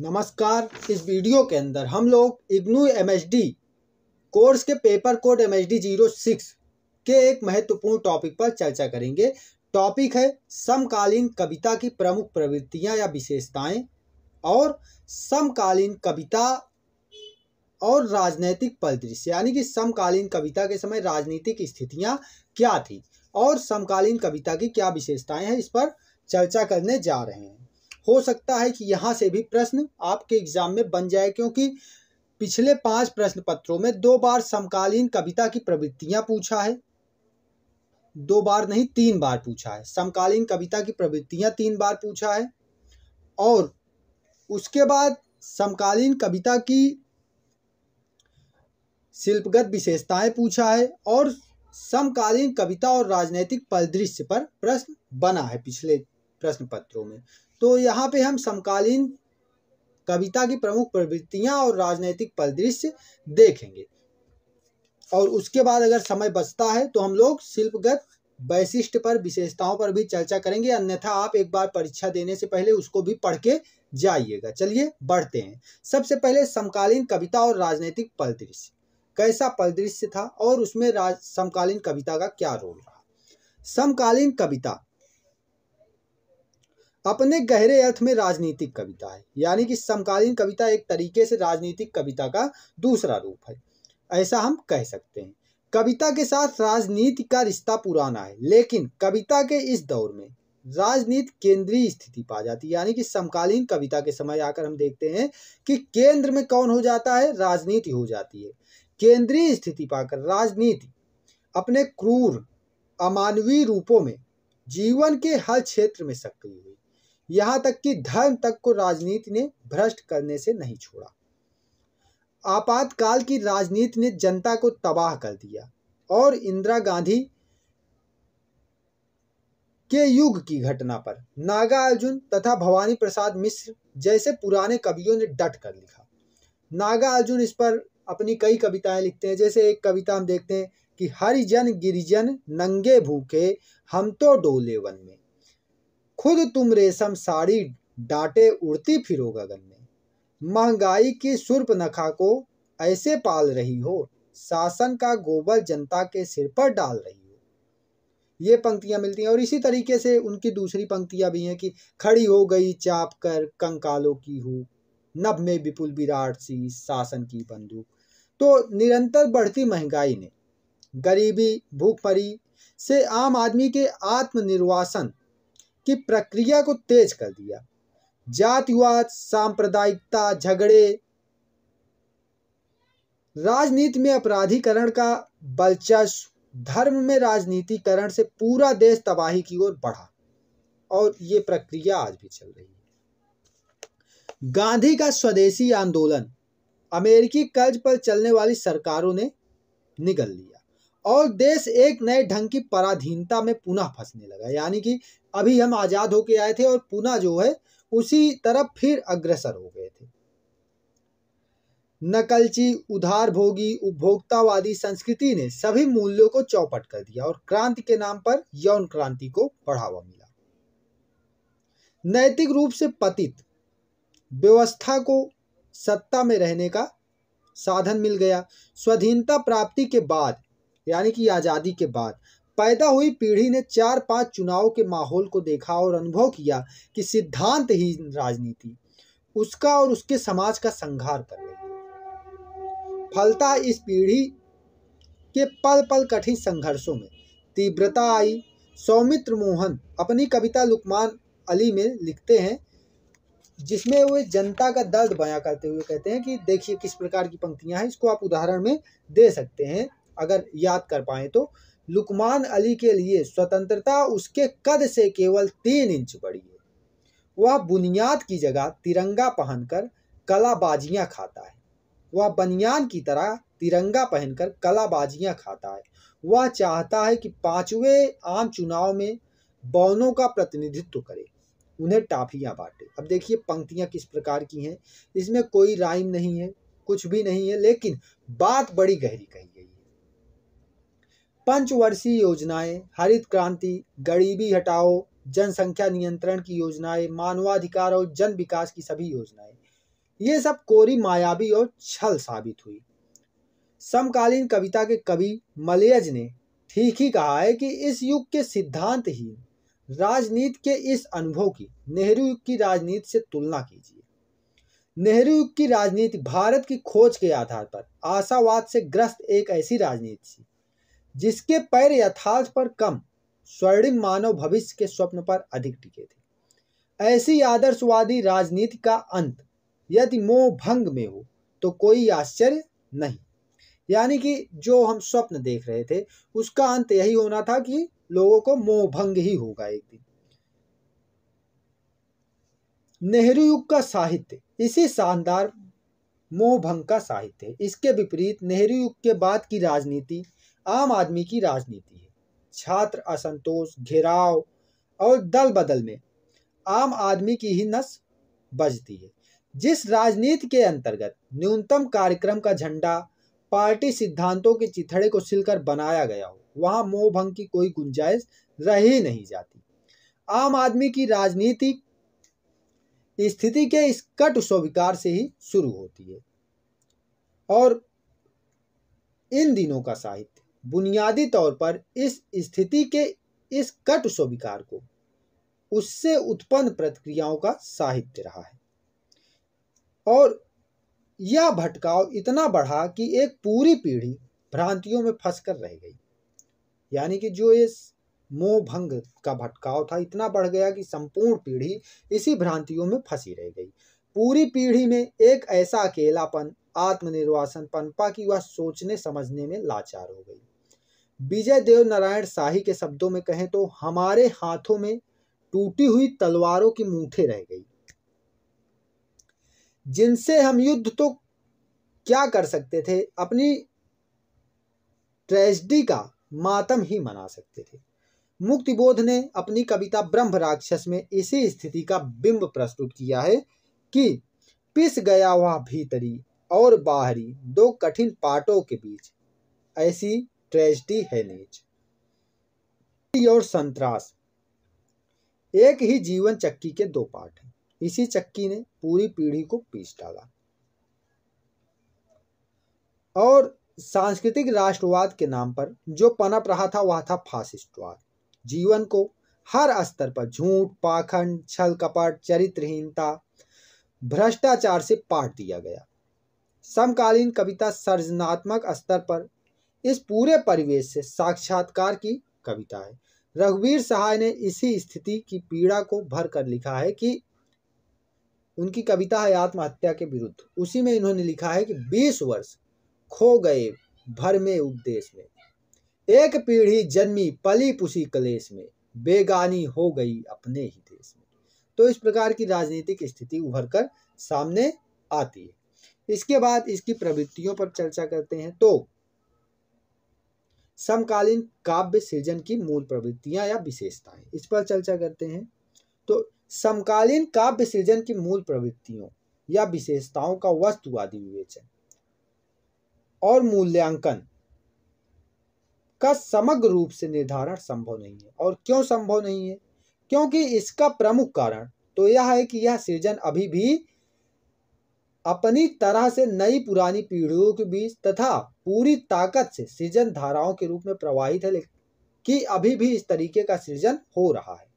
नमस्कार इस वीडियो के अंदर हम लोग इग्नू एमएचडी कोर्स के paper code M H zero six के एक महत्वपूर्ण टॉपिक पर चर्चा करेंगे टॉपिक है समकालीन कविता की प्रमुख प्रवृत्तियां या विशेषताएं और समकालीन कविता और राजनैतिक परिदृश्य यानी कि समकालीन कविता के समय राजनीतिक स्थितियाँ क्या थी और समकालीन कविता की क्या विशेषताएँ हैं इस पर चर्चा करने जा रहे हैं हो सकता है कि यहाँ से भी प्रश्न आपके एग्जाम में बन जाए क्योंकि पिछले पांच प्रश्न पत्रों में दो बार समकालीन कविता की प्रवृत्तियां पूछा है दो बार नहीं तीन बार पूछा है समकालीन कविता की प्रवृत्तियां तीन बार पूछा है और उसके बाद समकालीन कविता की शिल्पगत विशेषताएं पूछा है और समकालीन कविता और राजनैतिक परिदृश्य पर प्रश्न बना है पिछले प्रश्न पत्रों में तो यहाँ पे हम समकालीन कविता की प्रमुख प्रवृत्तियाँ और राजनैतिक परिदृश्य देखेंगे और उसके बाद अगर समय बचता है तो हम लोग शिल्पगत वैशिष्ट पर विशेषताओं पर भी चर्चा करेंगे अन्यथा आप एक बार परीक्षा देने से पहले उसको भी पढ़ के जाइएगा चलिए बढ़ते हैं सबसे पहले समकालीन कविता और राजनीतिक परिदृश्य कैसा परिदृश्य था और उसमें राज समकालीन कविता का क्या रोल रहा समकालीन कविता अपने गहरे अर्थ में राजनीतिक कविता है यानी कि समकालीन कविता एक तरीके से राजनीतिक कविता का दूसरा रूप है ऐसा हम कह सकते हैं कविता के साथ राजनीति का रिश्ता पुराना है लेकिन कविता के इस दौर में राजनीति केंद्रीय स्थिति पा जाती है यानी कि समकालीन कविता के समय आकर हम देखते हैं कि केंद्र में कौन हो जाता है राजनीति हो जाती है केंद्रीय स्थिति पाकर राजनीति अपने क्रूर अमानवीय रूपों में जीवन के हर क्षेत्र में सक्रिय हुई यहाँ तक कि धर्म तक को राजनीति ने भ्रष्ट करने से नहीं छोड़ा आपातकाल की राजनीति ने जनता को तबाह कर दिया और इंदिरा गांधी के युग की घटना पर नागार्जुन तथा भवानी प्रसाद मिश्र जैसे पुराने कवियों ने डट कर लिखा नागार्जुन इस पर अपनी कई कविताएं लिखते हैं जैसे एक कविता हम देखते हैं कि हरिजन गिरिजन नंगे भूखे हम तो डोले वन में खुद तुम रेशम साड़ी डांटे उड़ती फिरो गगन में महंगाई की सुर्प नखा को ऐसे पाल रही हो शासन का गोबर जनता के सिर पर डाल रही हो ये पंक्तियां मिलती हैं और इसी तरीके से उनकी दूसरी पंक्तियां भी हैं कि खड़ी हो गई चाप कर कंकालों की हो नभ में विपुल विराट सी शासन की बंदूक तो निरंतर बढ़ती महंगाई ने गरीबी भूखमरी से आम आदमी के आत्मनिर्वासन की प्रक्रिया को तेज कर दिया जातिवाद सांप्रदायिकता झगड़े राजनीति में अपराधीकरण का बलचस्व धर्म में राजनीतिकरण से पूरा देश तबाही की ओर बढ़ा और ये प्रक्रिया आज भी चल रही है गांधी का स्वदेशी आंदोलन अमेरिकी कर्ज पर चलने वाली सरकारों ने निगल लिया और देश एक नए ढंग की पराधीनता में पुनः फंसने लगा यानी कि अभी हम आज़ाद होके आए थे और पुनः जो है उसी तरफ फिर अग्रसर हो गए थे नकलची उधार भोगी उपभोक्तावादी संस्कृति ने सभी मूल्यों को चौपट कर दिया और क्रांति के नाम पर यौन क्रांति को बढ़ावा मिला नैतिक रूप से पतित व्यवस्था को सत्ता में रहने का साधन मिल गया स्वाधीनता प्राप्ति के बाद यानी कि आज़ादी के बाद पैदा हुई पीढ़ी ने चार पांच चुनाव के माहौल को देखा और अनुभव किया कि सिद्धांत ही राजनीति उसका और उसके समाज का संघार कर रही है फलता इस पीढ़ी के पल पल कठिन संघर्षों में तीव्रता आई सौमित्र मोहन अपनी कविता लुकमान अली में लिखते हैं जिसमें वे जनता का दर्द बयां करते हुए कहते हैं कि देखिए किस प्रकार की पंक्तियां हैं इसको आप उदाहरण में दे सकते हैं अगर याद कर पाएँ तो लुकमान अली के लिए स्वतंत्रता उसके कद से केवल तीन इंच बड़ी है वह बुनियाद की जगह तिरंगा पहनकर कलाबाजियां खाता है वह बनियान की तरह तिरंगा पहनकर कलाबाजियां खाता है वह चाहता है कि पाँचवें आम चुनाव में बौनों का प्रतिनिधित्व करे उन्हें टाफियां बांटे अब देखिए पंक्तियाँ किस प्रकार की हैं इसमें कोई राइम नहीं है कुछ भी नहीं है लेकिन बात बड़ी गहरी कही पंचवर्षीय योजनाएं हरित क्रांति गरीबी हटाओ जनसंख्या नियंत्रण की योजनाएं मानवाधिकार और जन विकास की सभी योजनाएं ये सब कोरी मायावी और छल साबित हुई समकालीन कविता के कवि मलयज ने ठीक ही कहा है कि इस युग के सिद्धांत ही राजनीति के इस अनुभव की नेहरू युग की राजनीति से तुलना कीजिए नेहरू युग की राजनीति भारत की खोज के आधार पर आशावाद से ग्रस्त एक ऐसी राजनीति थी जिसके पैर यथार्थ पर कम स्वर्णिम मानव भविष्य के स्वप्न पर अधिक टिके थे ऐसी आदर्शवादी राजनीति का अंत यदि मोह भंग में हो तो कोई आश्चर्य नहीं यानी कि जो हम स्वप्न देख रहे थे उसका अंत यही होना था कि लोगों को मोह भंग ही होगा एक दिन नेहरू युग का साहित्य इसी शानदार मोहभंग का साहित्य इसके विपरीत नेहरू युग के बाद की राजनीति आम आदमी की राजनीति है छात्र असंतोष घेराव और दल बदल में आम आदमी की ही नस बजती है जिस राजनीति के अंतर्गत न्यूनतम कार्यक्रम का झंडा पार्टी सिद्धांतों के चिथड़े को सिलकर बनाया गया हो वहाँ मोह भंग की कोई गुंजाइश रह ही नहीं जाती आम आदमी की राजनीति स्थिति के इस कट स्वीकार से ही शुरू होती है और इन दिनों का साहित्य बुनियादी तौर पर इस स्थिति के इस कट स्वीकार को उससे उत्पन्न प्रतिक्रियाओं का साहित्य रहा है और यह भटकाव इतना बढ़ा कि एक पूरी पीढ़ी भ्रांतियों में फंस कर रह गई यानी कि जो इस मोह भंग का भटकाव था इतना बढ़ गया कि संपूर्ण पीढ़ी इसी भ्रांतियों में फंसी रह गई पूरी पीढ़ी में एक ऐसा अकेलापन आत्मनिर्वासन पनपा कि वह सोचने समझने में लाचार हो गई विजय देव नारायण शाही के शब्दों में कहें तो हमारे हाथों में टूटी हुई तलवारों की मूठे रह गई जिनसे हम युद्ध तो क्या कर सकते थे अपनी ट्रेजडी का मातम ही मना सकते थे मुक्तिबोध ने अपनी कविता ब्रह्म राक्षस में इसी स्थिति का बिंब प्रस्तुत किया है कि पिस गया वह भीतरी और बाहरी दो कठिन पाटों के बीच ऐसी ट्रेजडी है नीच और संतरास एक ही जीवन चक्की के दो पार्ट हैं इसी चक्की ने पूरी पीढ़ी को पीस डाला और सांस्कृतिक राष्ट्रवाद के नाम पर जो पनप रहा था वह था फासिस्टवाद जीवन को हर स्तर पर झूठ पाखंड छल कपट चरित्रहीनता भ्रष्टाचार से पाट दिया गया समकालीन कविता सर्जनात्मक स्तर पर इस पूरे परिवेश से साक्षात्कार की कविता है रघुवीर सहाय ने इसी स्थिति की पीड़ा को भर कर लिखा है कि उनकी कविता है आत्महत्या के विरुद्ध उसी में इन्होंने लिखा है कि बीस वर्ष खो गए भर में उपदेश में एक पीढ़ी जन्मी पली पुसी कलेश में बेगानी हो गई अपने ही देश में तो इस प्रकार की राजनीतिक स्थिति उभर कर सामने आती है इसके बाद इसकी प्रवृत्तियों पर चर्चा करते हैं तो समकालीन काव्य सृजन की मूल प्रवृत्तियां या विशेषताएं इस पर चर्चा करते हैं तो समकालीन काव्य सृजन की मूल प्रवृत्तियों या विशेषताओं का वस्तुवादी विवेचन और मूल्यांकन का समग्र रूप से निर्धारण संभव नहीं है और क्यों संभव नहीं है क्योंकि इसका प्रमुख कारण तो यह है कि यह सृजन अभी भी अपनी तरह से नई पुरानी पीढ़ियों के बीच तथा पूरी ताकत से सृजन धाराओं के रूप में प्रवाहित है कि अभी भी इस तरीके का सृजन हो रहा है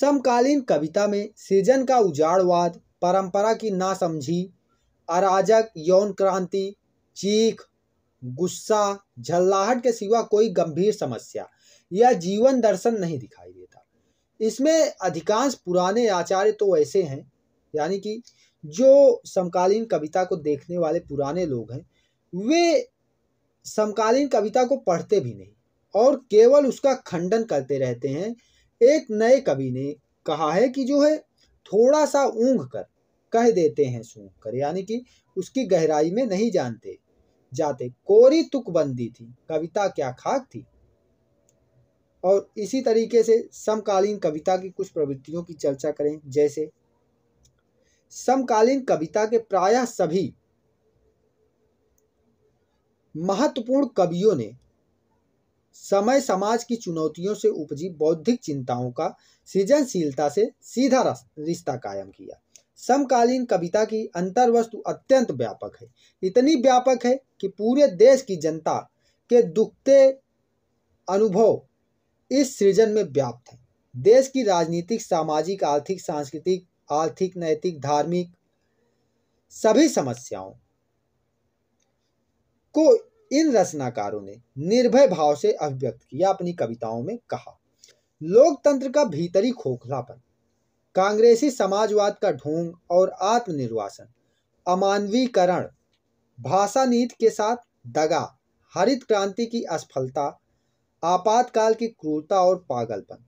समकालीन कविता में सृजन का उजाड़वाद परंपरा की नासमझी अराजक यौन क्रांति चीख गुस्सा झल्लाहट के सिवा कोई गंभीर समस्या या जीवन दर्शन नहीं दिखाई देता इसमें अधिकांश पुराने आचार्य तो ऐसे हैं यानी कि जो समकालीन कविता को देखने वाले पुराने लोग हैं वे समकालीन कविता को पढ़ते भी नहीं और केवल उसका खंडन करते रहते हैं एक नए कवि ने कहा है कि जो है थोड़ा सा ऊँघ कर कह देते हैं सूंघ कर यानी कि उसकी गहराई में नहीं जानते जाते कोरी तुक बंदी थी कविता क्या खाक थी और इसी तरीके से समकालीन कविता की कुछ प्रवृत्तियों की चर्चा करें जैसे समकालीन कविता के प्रायः सभी महत्वपूर्ण कवियों ने समय समाज की चुनौतियों से उपजी बौद्धिक चिंताओं का सृजनशीलता से सीधा रिश्ता कायम किया समकालीन कविता की अंतर्वस्तु अत्यंत व्यापक है इतनी व्यापक है कि पूरे देश की जनता के दुखते अनुभव इस सृजन में व्याप्त है देश की राजनीतिक सामाजिक आर्थिक सांस्कृतिक आर्थिक नैतिक धार्मिक सभी समस्याओं को इन रचनाकारों ने निर्भय भाव से अभिव्यक्त किया अपनी कविताओं में कहा लोकतंत्र का भीतरी खोखलापन कांग्रेसी समाजवाद का ढोंग और आत्मनिर्वासन अमानवीकरण भाषा नीति के साथ दगा हरित क्रांति की असफलता आपातकाल की क्रूरता और पागलपन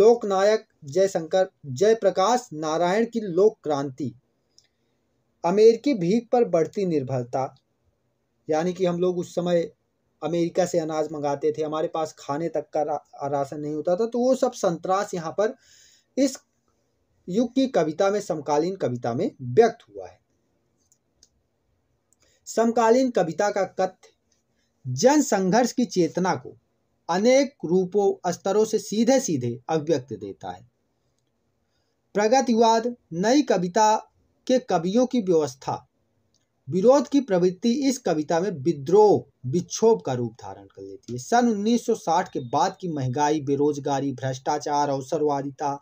लोकनायक जयशंकर जयप्रकाश नारायण की लोक क्रांति अमेरिकी भीख पर बढ़ती निर्भरता यानी कि हम लोग उस समय अमेरिका से अनाज मंगाते थे हमारे पास खाने तक का रा, राशन नहीं होता था तो वो सब संतरास यहाँ पर इस युग की कविता में समकालीन कविता में व्यक्त हुआ है समकालीन कविता का कथ्य जन संघर्ष की चेतना को अनेक रूपों स्तरों से सीधे सीधे अभिव्यक्त देता है प्रगतिवाद नई कविता के कवियों की व्यवस्था विरोध की प्रवृत्ति इस कविता में विद्रोह विक्षोभ का रूप धारण कर लेती है सन 1960 के बाद की महंगाई बेरोजगारी भ्रष्टाचार अवसरवादिता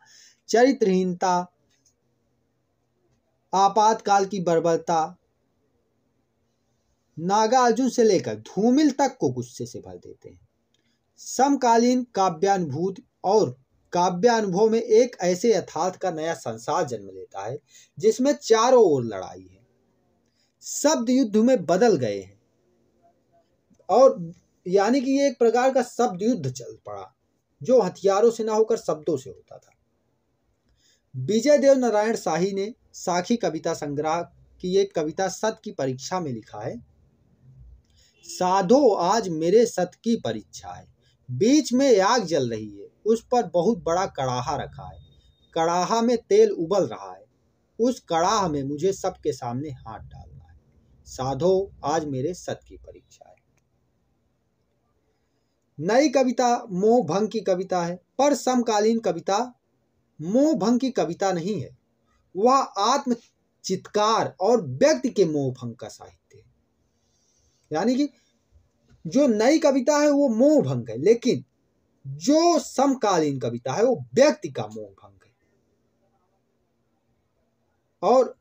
चरित्रहीनता आपातकाल की बर्बरता नागार्जुन से लेकर धूमिल तक को गुस्से से भर देते हैं समकालीन काव्यानुभूत और काव्यानुभव में एक ऐसे यथार्थ का नया संसार जन्म लेता है जिसमें चारों ओर लड़ाई है शब्द युद्ध में बदल गए हैं और यानी कि ये एक प्रकार का शब्द युद्ध चल पड़ा जो हथियारों से ना होकर शब्दों से होता था विजय देव नारायण शाही ने साखी कविता संग्रह की एक कविता सत की परीक्षा में लिखा है साधो आज मेरे सत की परीक्षा है बीच में आग जल रही है उस पर बहुत बड़ा कड़ाहा रखा है कड़ाहा में तेल उबल रहा है उस कड़ाह में मुझे सबके सामने हाथ डालना है साधो आज मेरे सत की परीक्षा है नई कविता मोह भंग की कविता है पर समकालीन कविता मोह भंग की कविता नहीं है वह आत्म चित्कार और व्यक्ति के मोह भंग का साहित्य है यानी कि जो नई कविता है वो मोह भंग है लेकिन जो समकालीन कविता है वो व्यक्ति का मोह भंग है और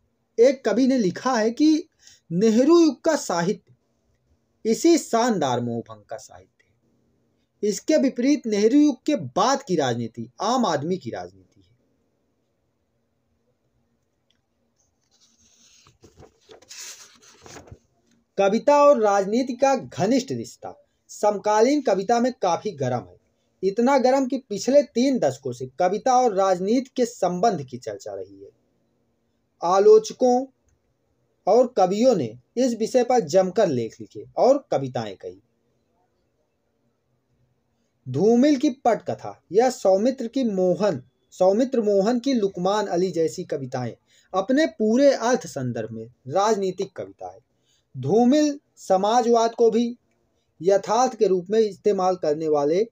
एक कवि ने लिखा है कि नेहरू युग का साहित्य इसी शानदार मोह भंग का साहित्य है इसके विपरीत नेहरू युग के बाद की राजनीति आम आदमी की राजनीति कविता और राजनीति का घनिष्ठ रिश्ता समकालीन कविता में काफ़ी गर्म है इतना गर्म कि पिछले तीन दशकों से कविता और राजनीति के संबंध की चर्चा रही है आलोचकों और कवियों ने इस विषय पर जमकर लेख लिखे और कविताएं कही धूमिल की पटकथा या सौमित्र की मोहन सौमित्र मोहन की लुकमान अली जैसी कविताएं अपने पूरे अर्थ संदर्भ में राजनीतिक कविता है धूमिल समाजवाद को भी यथार्थ के रूप में इस्तेमाल करने वाले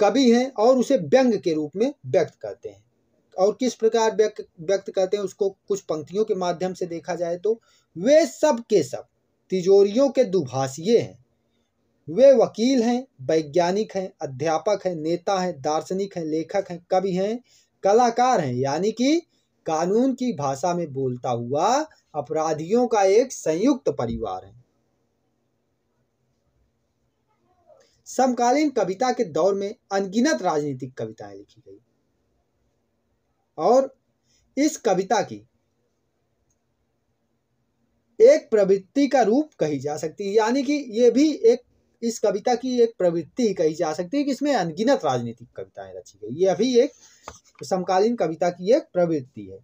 कवि हैं और उसे व्यंग के रूप में व्यक्त करते हैं और किस प्रकार व्यक्त व्यक्त करते हैं उसको कुछ पंक्तियों के माध्यम से देखा जाए तो वे सब के सब तिजोरियों के दुभाषीय हैं वे वकील हैं वैज्ञानिक हैं अध्यापक हैं नेता हैं दार्शनिक हैं लेखक हैं कवि हैं कलाकार हैं यानी कि कानून की भाषा में बोलता हुआ अपराधियों का एक संयुक्त परिवार है समकालीन कविता के दौर में अनगिनत राजनीतिक कविताएं लिखी गई और इस कविता की एक प्रवृत्ति का रूप कही जा सकती है यानी कि यह भी एक इस कविता की एक प्रवृत्ति कही जा सकती है कि इसमें अनगिनत राजनीतिक कविताएं रची गई ये अभी एक समकालीन कविता की एक प्रवृत्ति है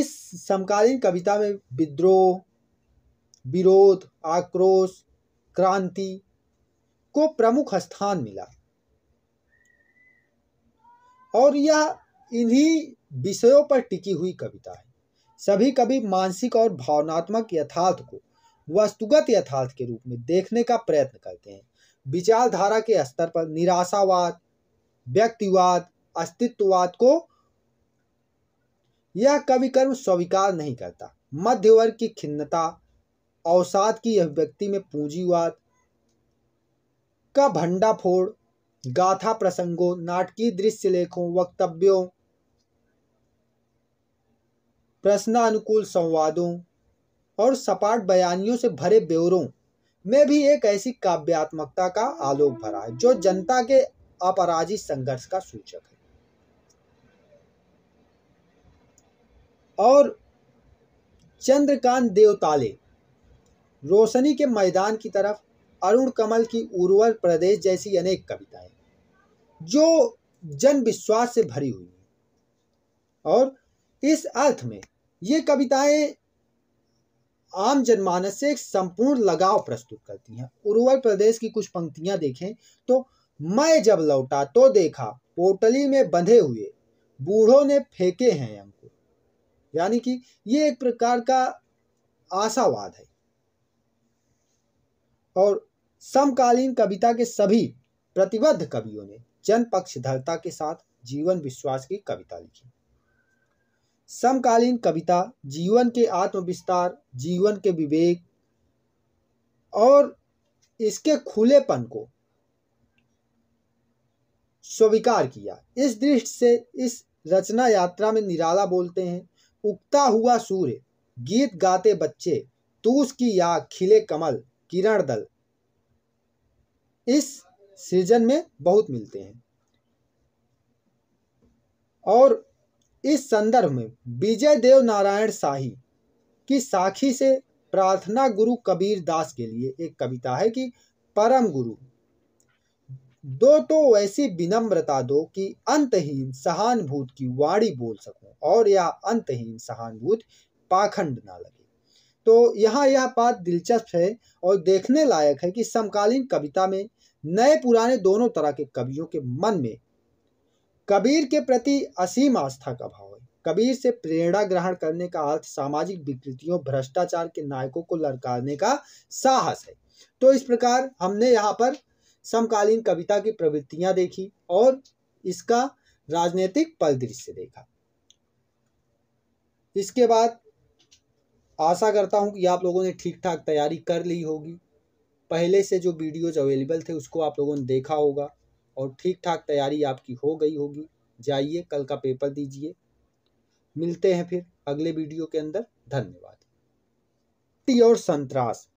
इस समकालीन कविता में विद्रोह विरोध आक्रोश क्रांति को प्रमुख स्थान मिला और यह इन्हीं विषयों पर टिकी हुई कविता है सभी कवि मानसिक और भावनात्मक यथार्थ को वस्तुगत यथार्थ के रूप में देखने का प्रयत्न करते हैं विचारधारा के स्तर पर निराशावाद व्यक्तिवाद अस्तित्ववाद को यह कवि कर्म स्वीकार नहीं करता मध्य वर्ग की खिन्नता अवसाद की अभिव्यक्ति में पूंजीवाद का भंडाफोड़ गाथा प्रसंगों नाटकीय दृश्य लेखों वक्तव्यों प्रश्नानुकूल संवादों और सपाट बयानियों से भरे ब्यौरों में भी एक ऐसी काव्यात्मकता का आलोक भरा है जो जनता के अपराजी संघर्ष का सूचक है और चंद्रकांत देवताले रोशनी के मैदान की तरफ अरुण कमल की उर्वर प्रदेश जैसी अनेक कविताएं जो जन विश्वास से भरी हुई है और इस अर्थ में ये कविताएं आम जनमानस से एक संपूर्ण लगाव प्रस्तुत करती हैं उर्वर प्रदेश की कुछ पंक्तियां देखें तो मैं जब लौटा तो देखा पोटली में बंधे हुए बूढ़ों ने फेंके हैं अंकुर यानी कि ये एक प्रकार का आशावाद है और समकालीन कविता के सभी प्रतिबद्ध कवियों ने जनपक्षधरता के साथ जीवन विश्वास की कविता लिखी समकालीन कविता जीवन के आत्मविस्तार जीवन के विवेक और इसके खुलेपन को स्वीकार किया इस दृष्टि से इस रचना यात्रा में निराला बोलते हैं उगता हुआ सूर्य गीत गाते बच्चे तूस की या खिले कमल किरण दल इस सृजन में बहुत मिलते हैं और इस संदर्भ में विजय देव नारायण शाही की साखी से प्रार्थना गुरु कबीर दास के लिए एक कविता है कि परम गुरु दो तो ऐसी विनम्रता दो कि अंतहीन सहानुभूत की वाणी बोल सकूं और यह अंतहीन सहानुभूत पाखंड ना लगे तो यहाँ यह बात दिलचस्प है और देखने लायक है कि समकालीन कविता में नए पुराने दोनों तरह के कवियों के मन में कबीर के प्रति असीम आस्था का भाव है कबीर से प्रेरणा ग्रहण करने का अर्थ सामाजिक विकृतियों भ्रष्टाचार के नायकों को लड़काने का साहस है तो इस प्रकार हमने यहाँ पर समकालीन कविता की प्रवृत्तियां देखी और इसका राजनीतिक परिदृश्य देखा इसके बाद आशा करता हूं कि आप लोगों ने ठीक ठाक तैयारी कर ली होगी पहले से जो वीडियोज अवेलेबल थे उसको आप लोगों ने देखा होगा और ठीक ठाक तैयारी आपकी हो गई होगी जाइए कल का पेपर दीजिए मिलते हैं फिर अगले वीडियो के अंदर धन्यवाद टी और संतरास